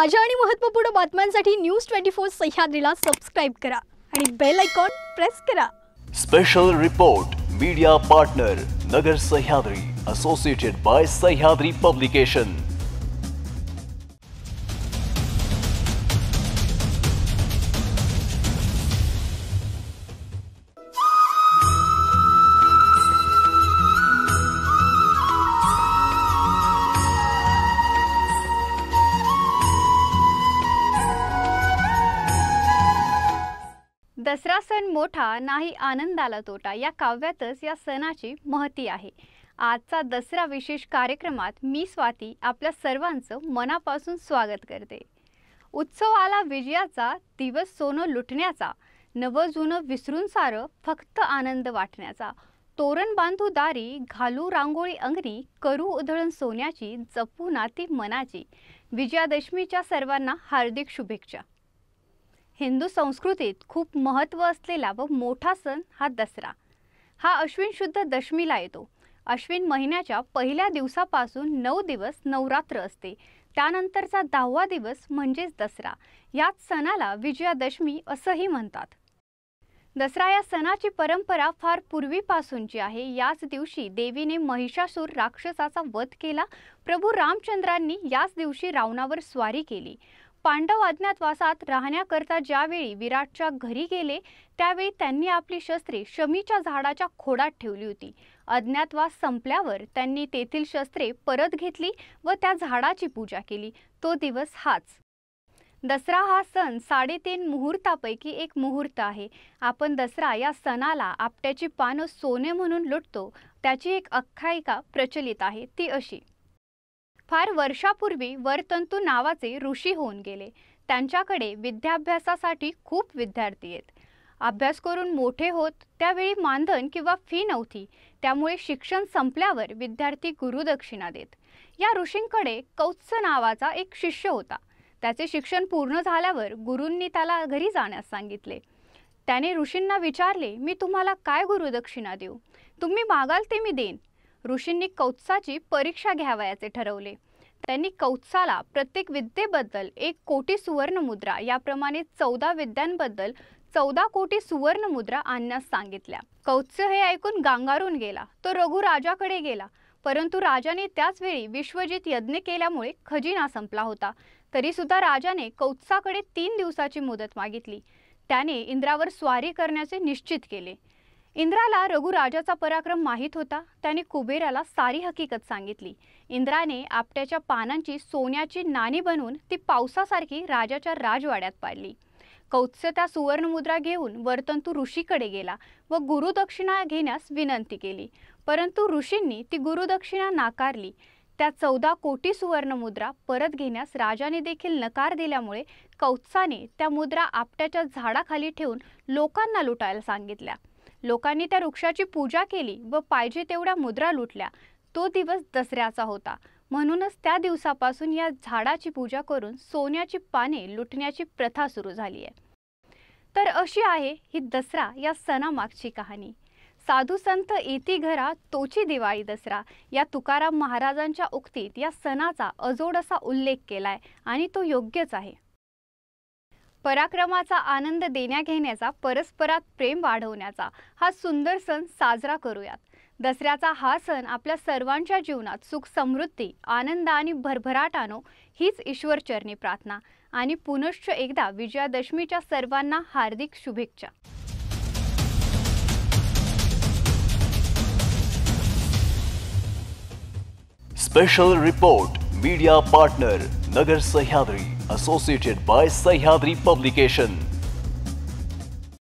ताज्या आणि महत्त्वपूर्ण बातम्यांसाठी न्यूज ट्वेंटी फोर सह्याद्रीला सबस्क्राईब करा आणि बेल आयकॉन प्रेस करा special report media partner Nagar Sahyadri associated by Sahyadri publication Dasara सण मोठा नाही आनंदाला तोटा या काव्यातच या सणाची महती आहे आजचा दसरा विशेष कार्यक्रमात मी स्वाती आपल्या सर्वांचं मनापासून स्वागत करते उत्सव आला विजयाचा दिवस सोनं लुटण्याचा नवजुनं जुनं विसरून सारं फक्त आनंद वाटण्याचा तोरण बांधू दारी घालू रांगोळी अंगणी करू उधळण सोन्याची जपू नाती मनाची विजयादशमीच्या सर्वांना हार्दिक शुभेच्छा हिंदू संस्कृतीत खूप महत्त्व असलेला व मोठा सण हा दसरा हा अश्विन शुद्ध दशमीला येतो अश्विन महिन्याच्या पहिल्या दिवसापासून नऊ दिवस नवरात्र असते त्यानंतरचा दहावा दिवस म्हणजेच दसरा याच सणाला विजयादशमी असंही म्हणतात दसरा या सणाची परंपरा फार पूर्वीपासूनची आहे याच दिवशी देवीने महिषासूर राक्षसाचा वध केला प्रभू रामचंद्रांनी याच दिवशी रावणावर स्वारी केली पांडव अज्ञातवासात राहण्याकरता ज्यावेळी विराटच्या घरी गेले त्यावेळी त्यांनी आपली शस्त्रे शमीच्या झाडाच्या खोडात ठेवली होती अज्ञातवास संपल्यावर त्यांनी तेथील शस्त्रे परत घेतली व त्या झाडाची पूजा केली तो दिवस हाच दसरा हा सण साडेतीन मुहूर्तापैकी एक मुहूर्त आहे आपण दसरा या सणाला आपट्याची पानं सोने म्हणून लुटतो त्याची एक आख्यायिका प्रचलित आहे ती अशी फार वर्षापूर्वी वरतंतू नावाचे ऋषी होऊन गेले त्यांच्याकडे विद्याभ्यासासाठी खूप विद्यार्थी आहेत अभ्यास करून मोठे होत त्यावेळी मानधन किंवा फी नव्हती त्यामुळे शिक्षण संपल्यावर विद्यार्थी गुरुदक्षिणा देत या ऋषींकडे कौत्स नावाचा एक शिष्य होता त्याचे शिक्षण पूर्ण झाल्यावर गुरूंनी त्याला घरी जाण्यास सांगितले त्याने ऋषींना विचारले मी तुम्हाला काय गुरुदक्षिणा देऊ तुम्ही मागाल ते मी देईन ऋषींनी कौत्साची परीक्षा घ्यावयाचे ठरवले त्यांनी कौत्साला प्रत्येक विद्येबद्दल एक कोटी सुवर्ण मुद्रा याप्रमाणे चौदा विद्यांबद्दल चौदा कोटी सुवर्ण मुद्रा आणण्यास सांगितल्या कौत्स हे ऐकून गांगारून गेला तो रघुराजाकडे गेला परंतु राजाने त्याच वेळी विश्वजित यज्ञ केल्यामुळे खजिना संपला होता तरी सुद्धा राजाने कौत्साकडे तीन दिवसाची मुदत मागितली त्याने इंद्रावर स्वारी करण्याचे निश्चित केले इंद्राला रघुराजाचा पराक्रम माहीत होता त्याने कुबेराला सारी हकीकत सांगितली इंद्राने आपट्याच्या पानांची सोन्याची नाणी बनवून ती पावसासारखी राजाच्या राजवाड्यात पाडली कौत्स्य त्या सुवर्णमुद्रा घेऊन वर्तंतू ऋषीकडे गेला व गुरुदक्षिणा घेण्यास विनंती केली परंतु ऋषींनी ती गुरुदक्षिणा नाकारली त्या चौदा कोटी सुवर्णमुद्रा परत घेण्यास राजाने देखील नकार दिल्यामुळे कौत्साने त्या मुद्रा आपट्याच्या झाडाखाली ठेवून लोकांना लुटायला सांगितल्या लोकांनी त्या वृक्षाची पूजा केली व पाहिजे तेवढ्या मुद्रा लुटल्या तो दिवस दसऱ्याचा होता म्हणूनच त्या दिवसापासून या झाडाची पूजा करून सोन्याची पाने लुटण्याची प्रथा सुरू झाली आहे तर अशी आहे ही दसरा या सणामागची कहाणी साधू संत येती घरा तोची दिवाळी दसरा या तुकाराम महाराजांच्या उक्तीत या सणाचा अजोड असा उल्लेख केला आहे आणि तो योग्यच आहे पराक्रमाचा आनंद देण्या घेण्याचा परस्परात प्रेम वाढवण्याचा हा सुंदर सण साजरा करूयात दसऱ्याचा हा सण आपल्या सर्वांच्या जीवनात सुख समृद्धी आनंद आणि भरभराट आणो हीच ईश्वरचरणी प्रार्थना आणि पुनश्च एकदा विजयादशमीच्या सर्वांना हार्दिक शुभेच्छा special report media partner Nagar Sahyadri associated by Sahyadri Publication.